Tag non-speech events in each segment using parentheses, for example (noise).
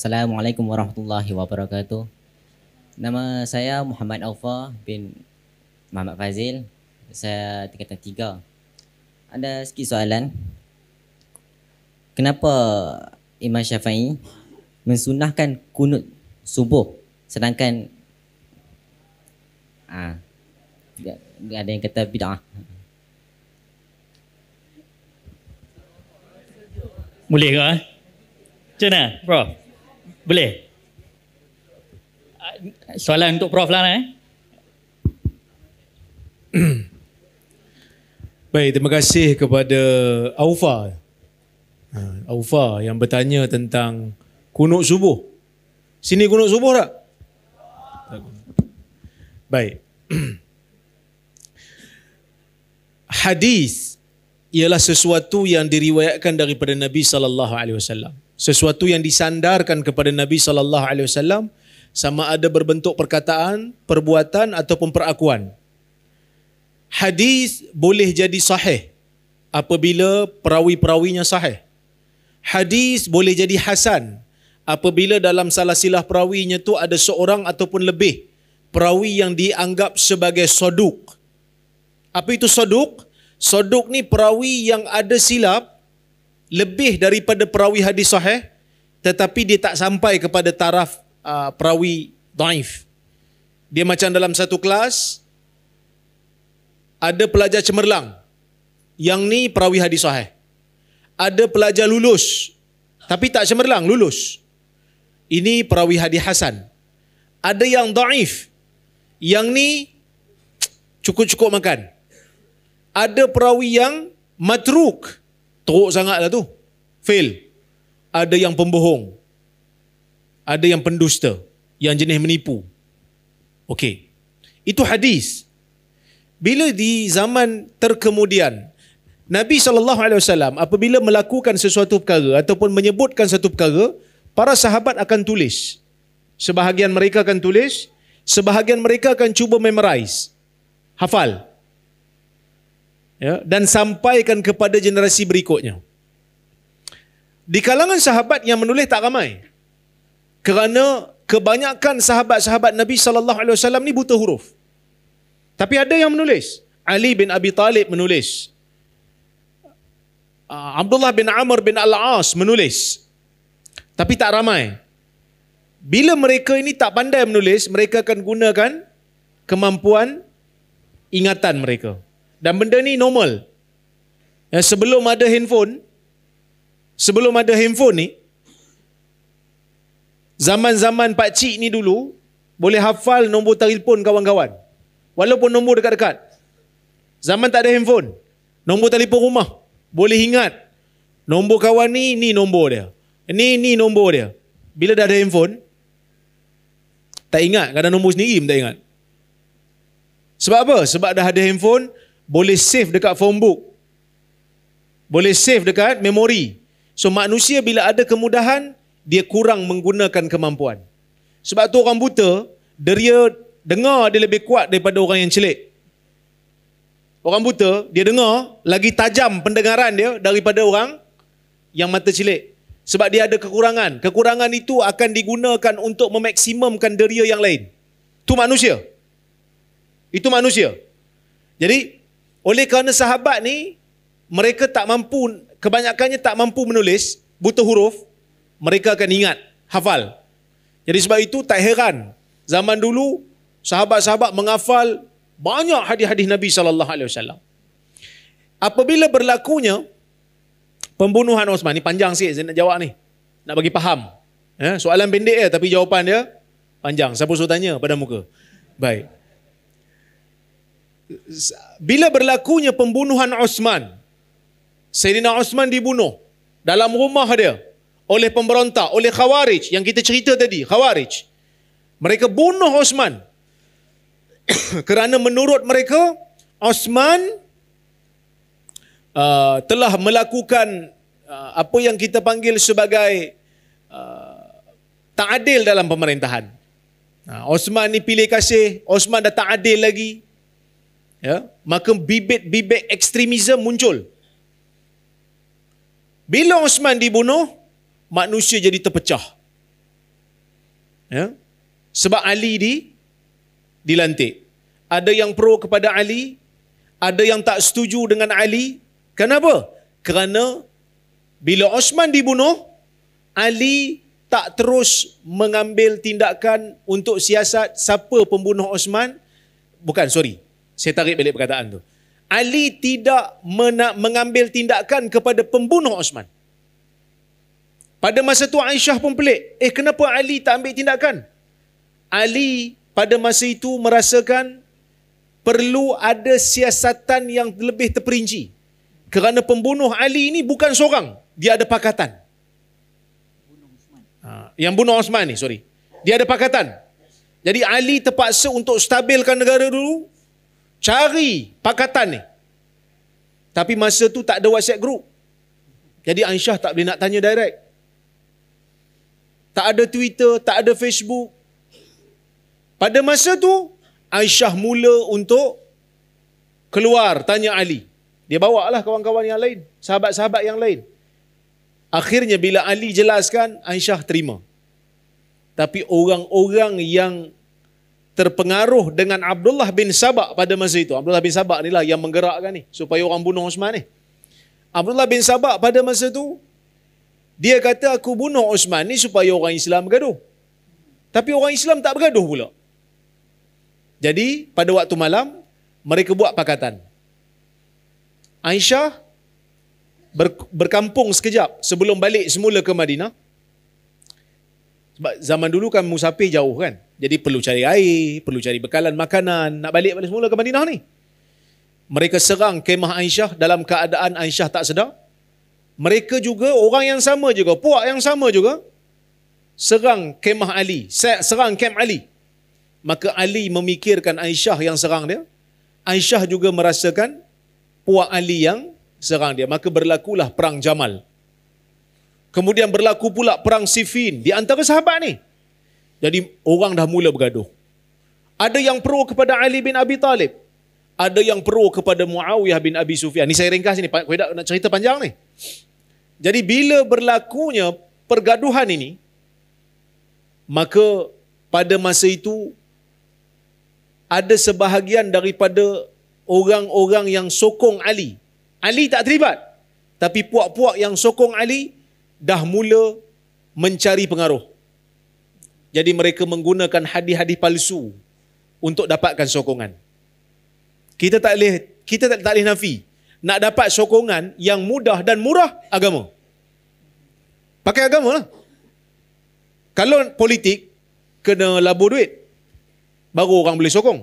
Assalamualaikum warahmatullahi wabarakatuh. Nama saya Muhammad Alfa bin Muhammad Fazil. Saya tingkatan tiga. Ada sikit soalan. Kenapa Imam Syafi'i mensunahkan kunut subuh sedangkan ah ada yang kata bid'ah. Boleh ke? Eh? Macam mana, Prof? Boleh? Soalan untuk Prof lah eh. (clears throat) Baik, terima kasih kepada Aufa. Ha, Aufa yang bertanya tentang kunuk subuh. Sini kunuk subuh tak? Baik. (clears throat) Hadis ialah sesuatu yang diriwayatkan daripada Nabi sallallahu alaihi wasallam sesuatu yang disandarkan kepada Nabi sallallahu alaihi wasallam sama ada berbentuk perkataan, perbuatan ataupun perakuan. Hadis boleh jadi sahih apabila perawi-perawinya sahih. Hadis boleh jadi hasan apabila dalam salah silah perawinya tu ada seorang ataupun lebih perawi yang dianggap sebagai soduk. Apa itu soduk? Soduk ni perawi yang ada silap lebih daripada perawi hadis sahih tetapi dia tak sampai kepada taraf uh, perawi daif. Dia macam dalam satu kelas ada pelajar cemerlang yang ni perawi hadis sahih. Ada pelajar lulus tapi tak cemerlang lulus. Ini perawi hadis hasan. Ada yang daif. Yang ni cukup-cukup makan. Ada perawi yang matruk teruk lah tu. Fail. Ada yang pembohong. Ada yang pendusta. Yang jenis menipu. Okey. Itu hadis. Bila di zaman terkemudian, Nabi SAW apabila melakukan sesuatu perkara ataupun menyebutkan satu perkara, para sahabat akan tulis. Sebahagian mereka akan tulis, sebahagian mereka akan cuba memorize. Hafal ya, dan sampaikan kepada generasi berikutnya. Di kalangan sahabat yang menulis tak ramai. Kerana kebanyakan sahabat-sahabat Nabi sallallahu alaihi wasallam ni buta huruf. Tapi ada yang menulis. Ali bin Abi Talib menulis. Ah, Abdullah bin Amr bin Al-As menulis. Tapi tak ramai. Bila mereka ini tak pandai menulis, mereka akan gunakan kemampuan ingatan mereka. Dan benda ni normal. Ya, sebelum ada handphone, sebelum ada handphone ni, zaman-zaman Pak Cik ni dulu, boleh hafal nombor telefon kawan-kawan. Walaupun nombor dekat-dekat. Zaman tak ada handphone. Nombor telefon rumah. Boleh ingat. Nombor kawan ni, ni nombor dia. Ni, ni nombor dia. Bila dah ada handphone, tak ingat. Kadang nombor sendiri pun tak ingat. Sebab apa? Sebab dah ada handphone, boleh save dekat phone book. Boleh save dekat memori. So manusia bila ada kemudahan, dia kurang menggunakan kemampuan. Sebab tu orang buta, deria dengar dia lebih kuat daripada orang yang celik. Orang buta, dia dengar lagi tajam pendengaran dia daripada orang yang mata celik. Sebab dia ada kekurangan. Kekurangan itu akan digunakan untuk memaksimumkan deria yang lain. Itu manusia. Itu manusia. Jadi oleh kerana sahabat ni mereka tak mampu kebanyakannya tak mampu menulis buta huruf mereka akan ingat hafal. Jadi sebab itu tak heran zaman dulu sahabat-sahabat menghafal banyak hadis-hadis Nabi sallallahu alaihi wasallam. Apabila berlakunya pembunuhan Osman ni panjang sikit saya nak jawab ni. Nak bagi faham. Ya, soalan pendek ya tapi jawapan dia panjang. Siapa suruh tanya pada muka? Baik bila berlakunya pembunuhan Osman, Sayyidina Osman dibunuh dalam rumah dia oleh pemberontak, oleh Khawarij yang kita cerita tadi, Khawarij. Mereka bunuh Osman (coughs) kerana menurut mereka Osman uh, telah melakukan uh, apa yang kita panggil sebagai uh, tak adil dalam pemerintahan. Uh, Osman ni pilih kasih, Osman dah tak adil lagi, ya, maka bibit-bibit ekstremisme muncul. Bila Osman dibunuh, manusia jadi terpecah. Ya. Sebab Ali di dilantik. Ada yang pro kepada Ali, ada yang tak setuju dengan Ali. Kenapa? Kerana bila Osman dibunuh, Ali tak terus mengambil tindakan untuk siasat siapa pembunuh Osman. Bukan, sorry. Saya tarik balik perkataan tu. Ali tidak mena- mengambil tindakan kepada pembunuh Osman. Pada masa tu Aisyah pun pelik. Eh kenapa Ali tak ambil tindakan? Ali pada masa itu merasakan perlu ada siasatan yang lebih terperinci. Kerana pembunuh Ali ini bukan seorang. Dia ada pakatan. Ha, yang bunuh Osman ni, sorry. Dia ada pakatan. Jadi Ali terpaksa untuk stabilkan negara dulu, cari pakatan ni. Tapi masa tu tak ada WhatsApp group. Jadi Aisyah tak boleh nak tanya direct. Tak ada Twitter, tak ada Facebook. Pada masa tu Aisyah mula untuk keluar tanya Ali. Dia bawa lah kawan-kawan yang lain, sahabat-sahabat yang lain. Akhirnya bila Ali jelaskan, Aisyah terima. Tapi orang-orang yang terpengaruh dengan Abdullah bin Sabak pada masa itu. Abdullah bin Sabak inilah yang menggerakkan ni supaya orang bunuh Osman ni. Abdullah bin Sabak pada masa itu dia kata aku bunuh Osman ni supaya orang Islam bergaduh. Tapi orang Islam tak bergaduh pula. Jadi pada waktu malam mereka buat pakatan. Aisyah berkampung sekejap sebelum balik semula ke Madinah. Sebab zaman dulu kan musafir jauh kan. Jadi perlu cari air, perlu cari bekalan makanan, nak balik balik semula ke Madinah ni. Mereka serang kemah Aisyah dalam keadaan Aisyah tak sedar. Mereka juga orang yang sama juga, puak yang sama juga serang kemah Ali, serang kem Ali. Maka Ali memikirkan Aisyah yang serang dia. Aisyah juga merasakan puak Ali yang serang dia. Maka berlakulah perang Jamal. Kemudian berlaku pula perang Sifin di antara sahabat ni. Jadi orang dah mula bergaduh. Ada yang pro kepada Ali bin Abi Talib. Ada yang pro kepada Muawiyah bin Abi Sufyan. Ini saya ringkas ni. Kau tak nak cerita panjang ni. Jadi bila berlakunya pergaduhan ini, maka pada masa itu ada sebahagian daripada orang-orang yang sokong Ali. Ali tak terlibat. Tapi puak-puak yang sokong Ali, dah mula mencari pengaruh. Jadi mereka menggunakan hadis-hadis palsu untuk dapatkan sokongan. Kita tak boleh kita tak, tak boleh nafi nak dapat sokongan yang mudah dan murah agama. Pakai agama lah. Kalau politik kena labur duit baru orang boleh sokong.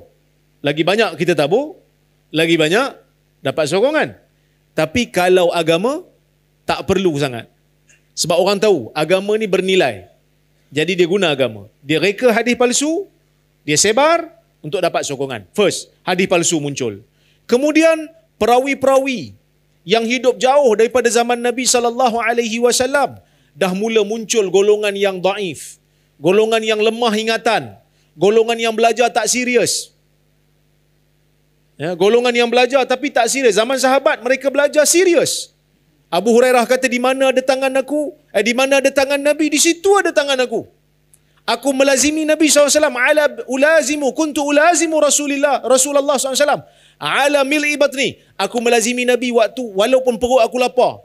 Lagi banyak kita tabur, lagi banyak dapat sokongan. Tapi kalau agama tak perlu sangat. Sebab orang tahu agama ni bernilai. Jadi dia guna agama. Dia reka hadis palsu, dia sebar untuk dapat sokongan. First, hadis palsu muncul. Kemudian perawi-perawi yang hidup jauh daripada zaman Nabi sallallahu alaihi wasallam dah mula muncul golongan yang daif, golongan yang lemah ingatan, golongan yang belajar tak serius. Ya, golongan yang belajar tapi tak serius. Zaman sahabat mereka belajar serius. Abu Hurairah kata di mana ada tangan aku? Eh, di mana ada tangan Nabi? Di situ ada tangan aku. Aku melazimi Nabi SAW. Ala ulazimu. Kuntu ulazimu Rasulillah, Rasulullah SAW. Ala mil'i batni. Aku melazimi Nabi waktu walaupun perut aku lapar.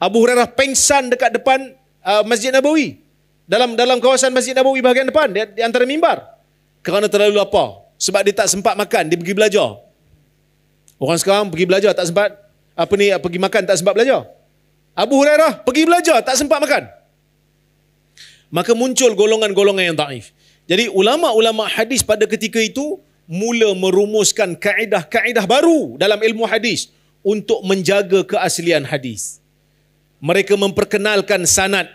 Abu Hurairah pengsan dekat depan uh, Masjid Nabawi. Dalam dalam kawasan Masjid Nabawi bahagian depan. Di, di antara mimbar. Kerana terlalu lapar. Sebab dia tak sempat makan. Dia pergi belajar. Orang sekarang pergi belajar tak sempat apa ni pergi makan tak sempat belajar. Abu Hurairah pergi belajar tak sempat makan. Maka muncul golongan-golongan yang taif. Jadi ulama-ulama hadis pada ketika itu mula merumuskan kaedah-kaedah baru dalam ilmu hadis untuk menjaga keaslian hadis. Mereka memperkenalkan sanad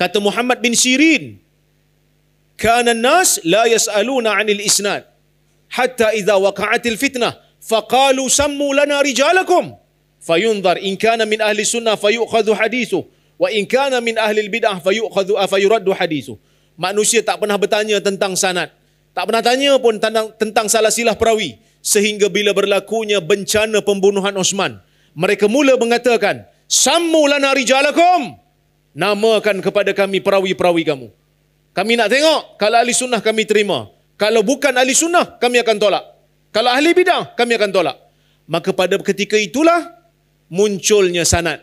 kata Muhammad bin Sirin kana nas la yas'aluna 'anil isnad hatta idza waqa'atil fitnah faqalu sammu lana rijalakum fayunzar in kana min ahli sunnah fayuqadhu hadithu wa in kana min ahli bid'ah fayuqadhu afayuraddu ah, hadithu manusia tak pernah bertanya tentang sanad tak pernah tanya pun tentang, tentang salah silah perawi sehingga bila berlakunya bencana pembunuhan Osman mereka mula mengatakan sammu lana rijalakum namakan kepada kami perawi-perawi kamu kami nak tengok kalau ahli sunnah kami terima kalau bukan ahli sunnah kami akan tolak kalau ahli bidah kami akan tolak maka pada ketika itulah munculnya sanat.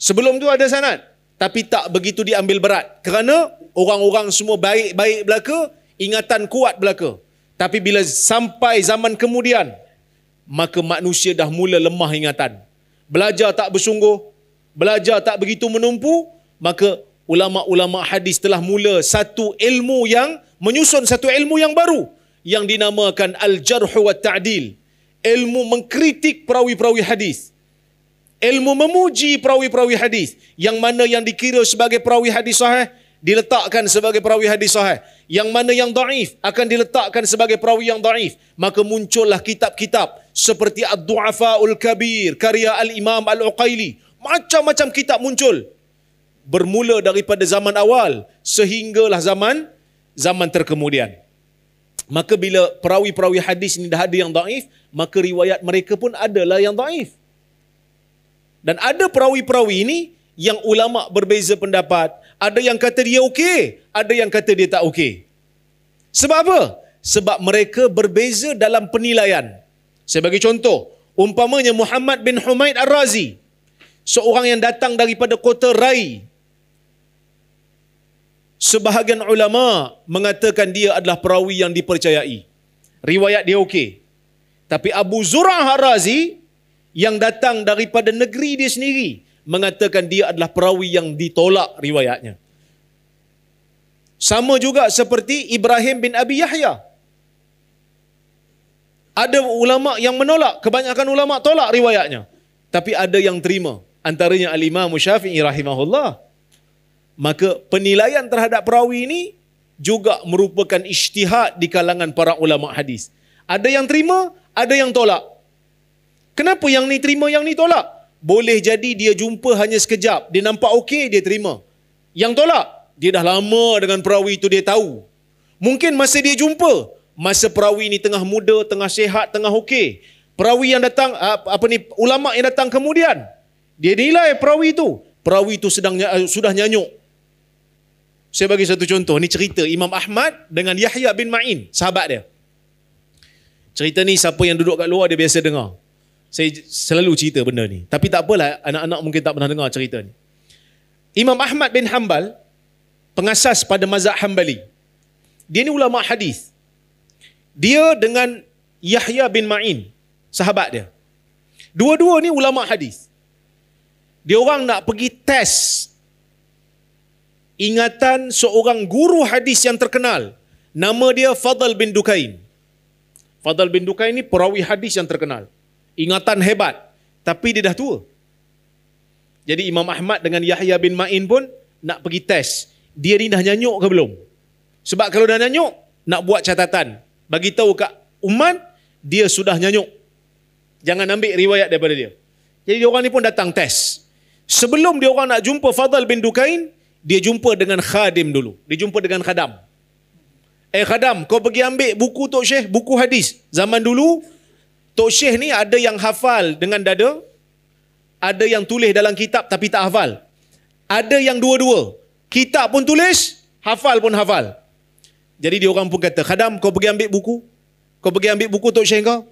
Sebelum tu ada sanat tapi tak begitu diambil berat kerana orang-orang semua baik-baik belaka, ingatan kuat belaka. Tapi bila sampai zaman kemudian maka manusia dah mula lemah ingatan. Belajar tak bersungguh, belajar tak begitu menumpu, maka ulama-ulama hadis telah mula satu ilmu yang menyusun satu ilmu yang baru yang dinamakan al-jarh wa ta'dil. Ilmu mengkritik perawi-perawi hadis ilmu memuji perawi-perawi hadis yang mana yang dikira sebagai perawi hadis sahih diletakkan sebagai perawi hadis sahih yang mana yang daif akan diletakkan sebagai perawi yang daif maka muncullah kitab-kitab seperti ad-du'afaul kabir karya al-imam al-uqaili macam-macam kitab muncul bermula daripada zaman awal sehinggalah zaman zaman terkemudian maka bila perawi-perawi hadis ini dah ada yang daif maka riwayat mereka pun adalah yang daif dan ada perawi-perawi ini yang ulama berbeza pendapat. Ada yang kata dia okey, ada yang kata dia tak okey. Sebab apa? Sebab mereka berbeza dalam penilaian. Saya bagi contoh, umpamanya Muhammad bin Humaid Ar-Razi, seorang yang datang daripada kota Rai. Sebahagian ulama mengatakan dia adalah perawi yang dipercayai. Riwayat dia okey. Tapi Abu Zurah Ar-Razi yang datang daripada negeri dia sendiri mengatakan dia adalah perawi yang ditolak riwayatnya. Sama juga seperti Ibrahim bin Abi Yahya. Ada ulama yang menolak, kebanyakan ulama tolak riwayatnya. Tapi ada yang terima, antaranya Al-Imam Syafi'i rahimahullah. Maka penilaian terhadap perawi ini juga merupakan ijtihad di kalangan para ulama hadis. Ada yang terima, ada yang tolak. Kenapa yang ni terima, yang ni tolak? Boleh jadi dia jumpa hanya sekejap. Dia nampak okey, dia terima. Yang tolak, dia dah lama dengan perawi itu, dia tahu. Mungkin masa dia jumpa, masa perawi ini tengah muda, tengah sihat, tengah okey. Perawi yang datang, ah, apa ni, ulama yang datang kemudian. Dia nilai perawi itu. Perawi itu sedang, eh, sudah nyanyuk. Saya bagi satu contoh. Ini cerita Imam Ahmad dengan Yahya bin Ma'in, sahabat dia. Cerita ni siapa yang duduk kat luar dia biasa dengar. Saya selalu cerita benda ni. Tapi tak apalah, anak-anak mungkin tak pernah dengar cerita ni. Imam Ahmad bin Hanbal, pengasas pada mazhab Hanbali. Dia ni ulama hadis. Dia dengan Yahya bin Ma'in, sahabat dia. Dua-dua ni ulama hadis. Dia orang nak pergi tes ingatan seorang guru hadis yang terkenal. Nama dia Fadl bin Dukain. Fadl bin Dukain ni perawi hadis yang terkenal ingatan hebat tapi dia dah tua. Jadi Imam Ahmad dengan Yahya bin Ma'in pun nak pergi test. Dia ni dah nyanyuk ke belum? Sebab kalau dah nyanyuk, nak buat catatan. Bagi tahu kat Umman, dia sudah nyanyuk. Jangan ambil riwayat daripada dia. Jadi dia orang ni pun datang test. Sebelum dia orang nak jumpa Fadal bin Dukain, dia jumpa dengan Khadim dulu. Dia jumpa dengan Khadam. Eh Khadam, kau pergi ambil buku Tok Syekh, buku hadis. Zaman dulu, Tok Syekh ni ada yang hafal dengan dada, ada yang tulis dalam kitab tapi tak hafal. Ada yang dua-dua. Kitab pun tulis, hafal pun hafal. Jadi dia orang pun kata, Khadam kau pergi ambil buku. Kau pergi ambil buku Tok Syekh kau.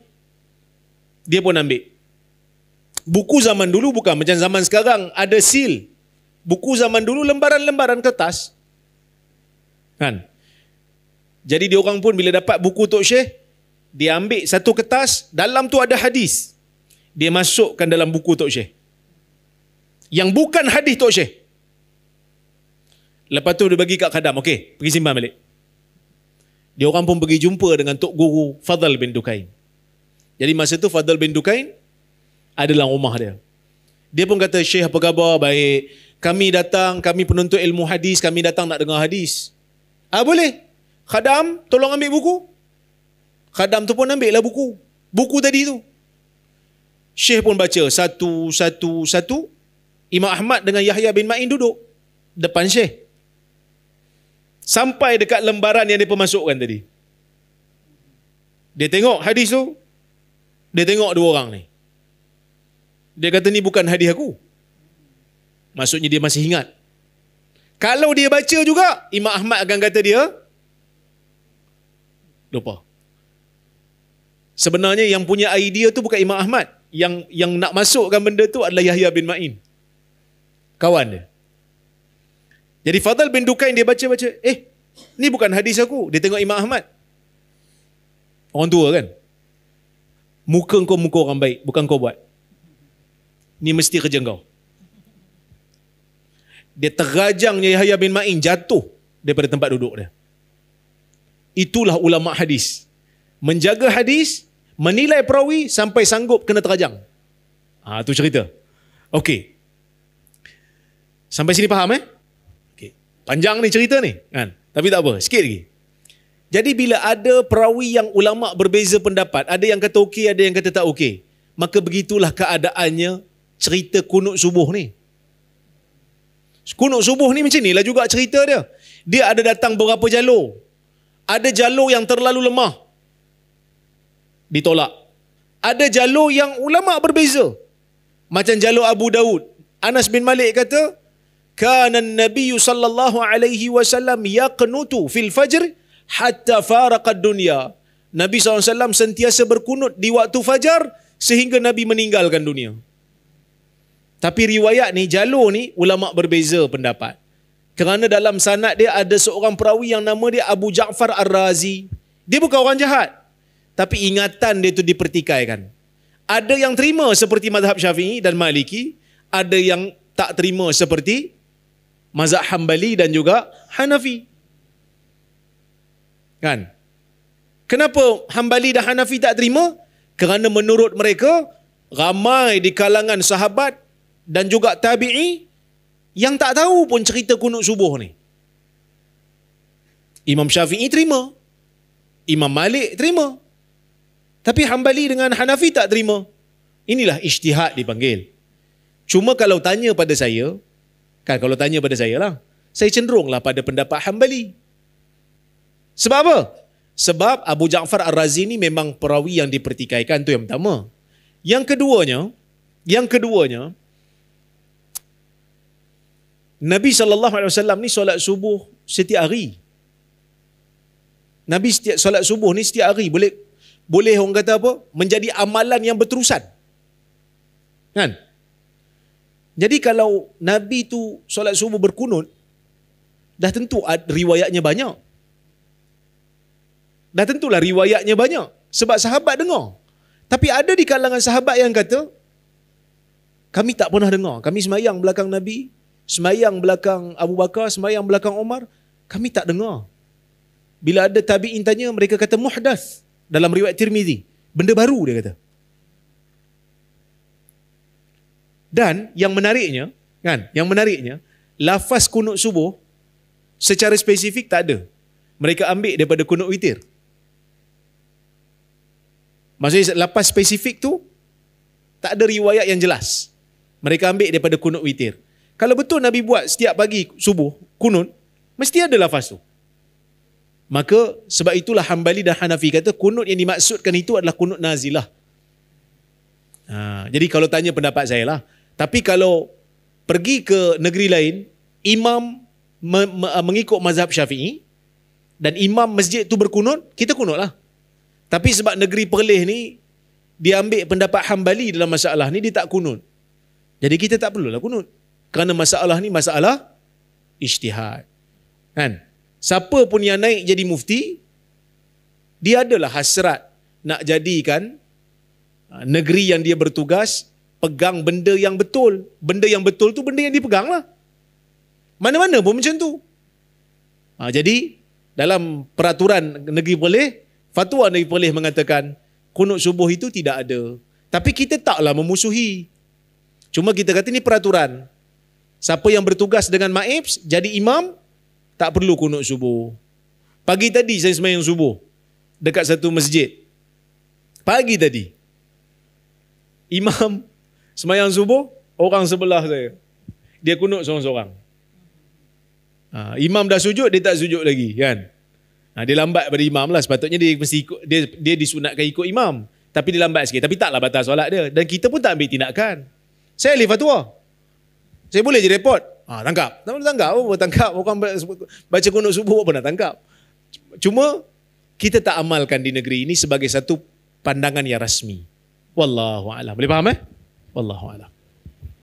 Dia pun ambil. Buku zaman dulu bukan macam zaman sekarang. Ada seal. Buku zaman dulu lembaran-lembaran kertas. Kan? Jadi dia orang pun bila dapat buku Tok Syekh, dia ambil satu kertas, dalam tu ada hadis. Dia masukkan dalam buku Tok Syekh. Yang bukan hadis Tok Syekh. Lepas tu dia bagi kat Khadam. Okey, pergi simpan balik. Dia orang pun pergi jumpa dengan Tok Guru Fadal bin Dukain. Jadi masa tu Fadal bin Dukain adalah rumah dia. Dia pun kata, Syekh apa khabar? Baik. Kami datang, kami penuntut ilmu hadis, kami datang nak dengar hadis. Ah boleh. Khadam, tolong ambil buku. Khadam tu pun ambil lah buku. Buku tadi tu. Syekh pun baca satu, satu, satu. Imam Ahmad dengan Yahya bin Ma'in duduk depan Syekh. Sampai dekat lembaran yang dia pemasukkan tadi. Dia tengok hadis tu. Dia tengok dua orang ni. Dia kata ni bukan hadis aku. Maksudnya dia masih ingat. Kalau dia baca juga, Imam Ahmad akan kata dia, lupa. Sebenarnya yang punya idea tu bukan Imam Ahmad. Yang yang nak masukkan benda tu adalah Yahya bin Ma'in. Kawan dia. Jadi Fadal bin Dukain dia baca-baca, eh, ni bukan hadis aku. Dia tengok Imam Ahmad. Orang tua kan? Muka kau muka orang baik, bukan kau buat. Ni mesti kerja kau. Dia terajangnya Yahya bin Ma'in jatuh daripada tempat duduk dia. Itulah ulama hadis. Menjaga hadis, menilai perawi sampai sanggup kena terajang. Ah ha, tu cerita. Okey. Sampai sini faham eh? Okey. Panjang ni cerita ni kan. Tapi tak apa, sikit lagi. Jadi bila ada perawi yang ulama berbeza pendapat, ada yang kata okey, ada yang kata tak okey, maka begitulah keadaannya cerita kunut subuh ni. Kunut subuh ni macam inilah juga cerita dia. Dia ada datang beberapa jalur. Ada jalur yang terlalu lemah, ditolak. Ada jalur yang ulama berbeza. Macam jalur Abu Daud. Anas bin Malik kata, "Kana Nabi sallallahu alaihi wasallam yaqnutu fil fajr hatta faraqad dunya." Nabi SAW sentiasa berkunut di waktu fajar sehingga Nabi meninggalkan dunia. Tapi riwayat ni, jalur ni, ulama berbeza pendapat. Kerana dalam sanad dia ada seorang perawi yang nama dia Abu Ja'far Ar-Razi. Dia bukan orang jahat tapi ingatan dia itu dipertikaikan. Ada yang terima seperti mazhab Syafi'i dan Maliki, ada yang tak terima seperti mazhab Hambali dan juga Hanafi. Kan? Kenapa Hambali dan Hanafi tak terima? Kerana menurut mereka ramai di kalangan sahabat dan juga tabi'i yang tak tahu pun cerita kunut subuh ni. Imam Syafi'i terima. Imam Malik terima. Tapi Hambali dengan Hanafi tak terima. Inilah ijtihad dipanggil. Cuma kalau tanya pada saya, kan kalau tanya pada saya lah, saya cenderunglah pada pendapat Hambali. Sebab apa? Sebab Abu Ja'far Ar-Razi ni memang perawi yang dipertikaikan tu yang pertama. Yang keduanya, yang keduanya, Nabi sallallahu alaihi wasallam ni solat subuh setiap hari. Nabi setiap solat subuh ni setiap hari boleh boleh orang kata apa? Menjadi amalan yang berterusan. Kan? Jadi kalau Nabi tu solat subuh berkunut, dah tentu riwayatnya banyak. Dah tentulah riwayatnya banyak. Sebab sahabat dengar. Tapi ada di kalangan sahabat yang kata, kami tak pernah dengar. Kami semayang belakang Nabi, semayang belakang Abu Bakar, semayang belakang Omar. Kami tak dengar. Bila ada tabi'in tanya, mereka kata muhdas dalam riwayat Tirmizi. Benda baru dia kata. Dan yang menariknya, kan? Yang menariknya, lafaz kunut subuh secara spesifik tak ada. Mereka ambil daripada kunut witir. Maksudnya lepas spesifik tu tak ada riwayat yang jelas. Mereka ambil daripada kunut witir. Kalau betul Nabi buat setiap pagi subuh kunut, mesti ada lafaz tu. Maka sebab itulah Hambali dan Hanafi kata kunut yang dimaksudkan itu adalah kunut nazilah. Ha, jadi kalau tanya pendapat saya lah. Tapi kalau pergi ke negeri lain, imam me- me- ah, mengikut mazhab syafi'i dan imam masjid tu berkunut, kita kunut lah. Tapi sebab negeri Perlis ni, dia ambil pendapat Hambali dalam masalah ni, dia tak kunut. Jadi kita tak perlulah kunut. Kerana masalah ni masalah ijtihad. Kan? Ha siapa pun yang naik jadi mufti, dia adalah hasrat nak jadikan uh, negeri yang dia bertugas pegang benda yang betul. Benda yang betul tu benda yang dipegang lah. Mana-mana pun macam tu. Ha, jadi, dalam peraturan negeri boleh fatwa negeri boleh mengatakan, kunut subuh itu tidak ada. Tapi kita taklah memusuhi. Cuma kita kata ini peraturan. Siapa yang bertugas dengan Maibs, jadi imam, tak perlu kunut subuh. Pagi tadi saya semayang subuh dekat satu masjid. Pagi tadi. Imam semayang subuh, orang sebelah saya. Dia kunut seorang-seorang. Ha, imam dah sujud, dia tak sujud lagi. kan? Ha, dia lambat pada imam lah. Sepatutnya dia, mesti ikut, dia, dia disunatkan ikut imam. Tapi dia lambat sikit. Tapi taklah batal solat dia. Dan kita pun tak ambil tindakan. Saya alih fatwa. Saya boleh je report. Ha, tangkap. Tak boleh tangkap. Apa tangkap? Orang baca kunut subuh apa nak tangkap? Cuma kita tak amalkan di negeri ini sebagai satu pandangan yang rasmi. Wallahu a'lam. Boleh faham eh? Wallahu a'lam.